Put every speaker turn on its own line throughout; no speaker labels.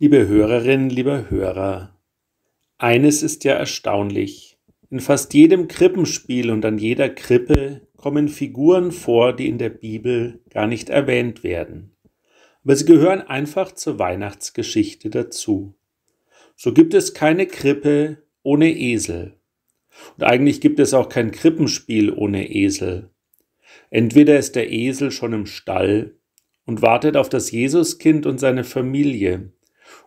Liebe Hörerinnen, lieber Hörer, eines ist ja erstaunlich. In fast jedem Krippenspiel und an jeder Krippe kommen Figuren vor, die in der Bibel gar nicht erwähnt werden. Aber sie gehören einfach zur Weihnachtsgeschichte dazu. So gibt es keine Krippe ohne Esel. Und eigentlich gibt es auch kein Krippenspiel ohne Esel. Entweder ist der Esel schon im Stall und wartet auf das Jesuskind und seine Familie,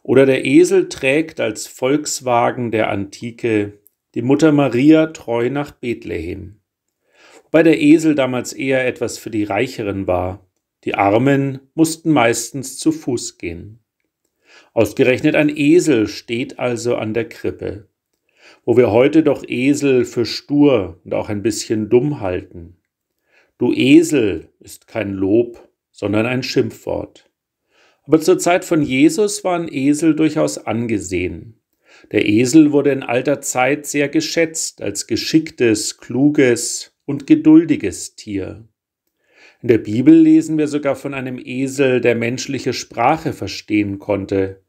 oder der Esel trägt als Volkswagen der Antike die Mutter Maria treu nach Bethlehem. Wobei der Esel damals eher etwas für die Reicheren war. Die Armen mussten meistens zu Fuß gehen. Ausgerechnet ein Esel steht also an der Krippe. Wo wir heute doch Esel für stur und auch ein bisschen dumm halten. Du Esel ist kein Lob, sondern ein Schimpfwort. Aber zur Zeit von Jesus waren Esel durchaus angesehen. Der Esel wurde in alter Zeit sehr geschätzt als geschicktes, kluges und geduldiges Tier. In der Bibel lesen wir sogar von einem Esel, der menschliche Sprache verstehen konnte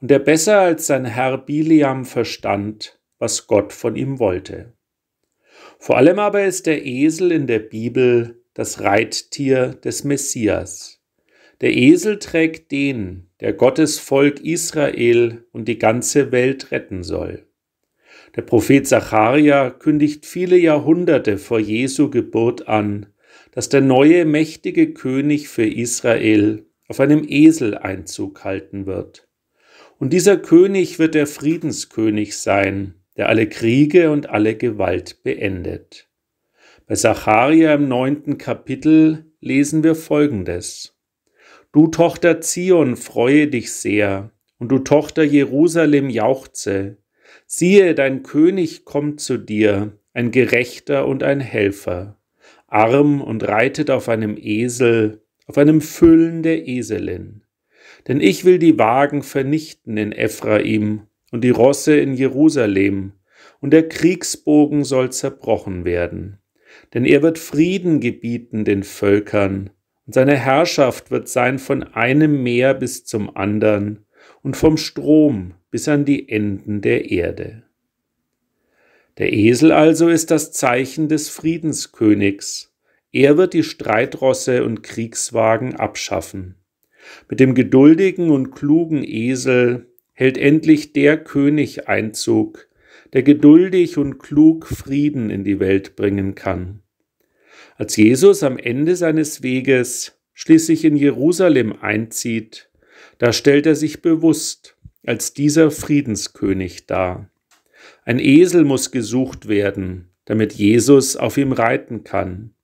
und der besser als sein Herr Biliam verstand, was Gott von ihm wollte. Vor allem aber ist der Esel in der Bibel das Reittier des Messias. Der Esel trägt den, der Gottes Volk Israel und die ganze Welt retten soll. Der Prophet Zacharia kündigt viele Jahrhunderte vor Jesu Geburt an, dass der neue mächtige König für Israel auf einem Esel Einzug halten wird. Und dieser König wird der Friedenskönig sein, der alle Kriege und alle Gewalt beendet. Bei Zacharia im neunten Kapitel lesen wir Folgendes. Du Tochter Zion, freue dich sehr, und du Tochter Jerusalem jauchze. Siehe, dein König kommt zu dir, ein Gerechter und ein Helfer, arm und reitet auf einem Esel, auf einem Füllen der Eselin. Denn ich will die Wagen vernichten in Ephraim und die Rosse in Jerusalem, und der Kriegsbogen soll zerbrochen werden. Denn er wird Frieden gebieten den Völkern, und seine Herrschaft wird sein von einem Meer bis zum anderen und vom Strom bis an die Enden der Erde. Der Esel also ist das Zeichen des Friedenskönigs. Er wird die Streitrosse und Kriegswagen abschaffen. Mit dem geduldigen und klugen Esel hält endlich der König Einzug, der geduldig und klug Frieden in die Welt bringen kann. Als Jesus am Ende seines Weges schließlich in Jerusalem einzieht, da stellt er sich bewusst als dieser Friedenskönig dar. Ein Esel muss gesucht werden, damit Jesus auf ihm reiten kann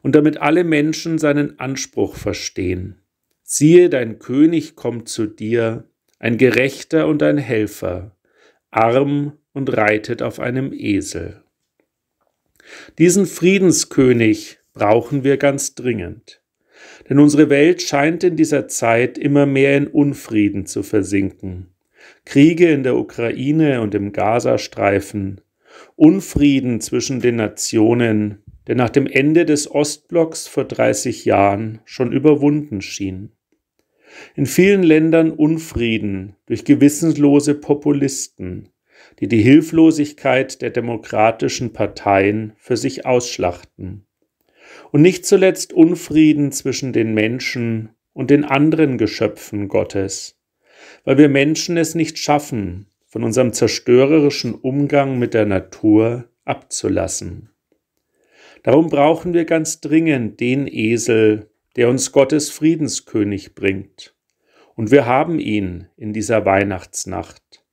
und damit alle Menschen seinen Anspruch verstehen. Siehe, dein König kommt zu dir, ein Gerechter und ein Helfer, arm und reitet auf einem Esel. Diesen Friedenskönig brauchen wir ganz dringend. Denn unsere Welt scheint in dieser Zeit immer mehr in Unfrieden zu versinken. Kriege in der Ukraine und im Gazastreifen, Unfrieden zwischen den Nationen, der nach dem Ende des Ostblocks vor 30 Jahren schon überwunden schien. In vielen Ländern Unfrieden durch gewissenlose Populisten, die die Hilflosigkeit der demokratischen Parteien für sich ausschlachten. Und nicht zuletzt Unfrieden zwischen den Menschen und den anderen Geschöpfen Gottes, weil wir Menschen es nicht schaffen, von unserem zerstörerischen Umgang mit der Natur abzulassen. Darum brauchen wir ganz dringend den Esel, der uns Gottes Friedenskönig bringt. Und wir haben ihn in dieser Weihnachtsnacht.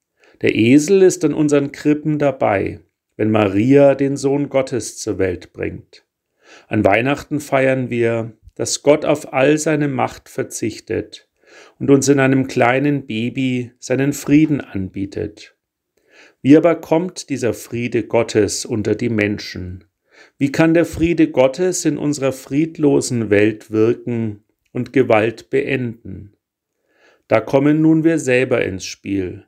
Der Esel ist in unseren Krippen dabei, wenn Maria den Sohn Gottes zur Welt bringt. An Weihnachten feiern wir, dass Gott auf all seine Macht verzichtet und uns in einem kleinen Baby seinen Frieden anbietet. Wie aber kommt dieser Friede Gottes unter die Menschen? Wie kann der Friede Gottes in unserer friedlosen Welt wirken und Gewalt beenden? Da kommen nun wir selber ins Spiel,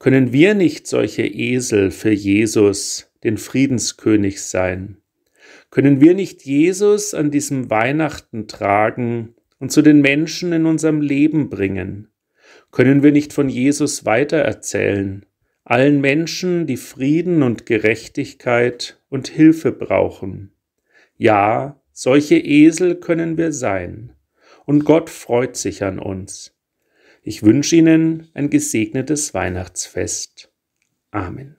können wir nicht solche Esel für Jesus, den Friedenskönig, sein? Können wir nicht Jesus an diesem Weihnachten tragen und zu den Menschen in unserem Leben bringen? Können wir nicht von Jesus weitererzählen, allen Menschen, die Frieden und Gerechtigkeit und Hilfe brauchen? Ja, solche Esel können wir sein, und Gott freut sich an uns. Ich wünsche Ihnen ein gesegnetes Weihnachtsfest. Amen.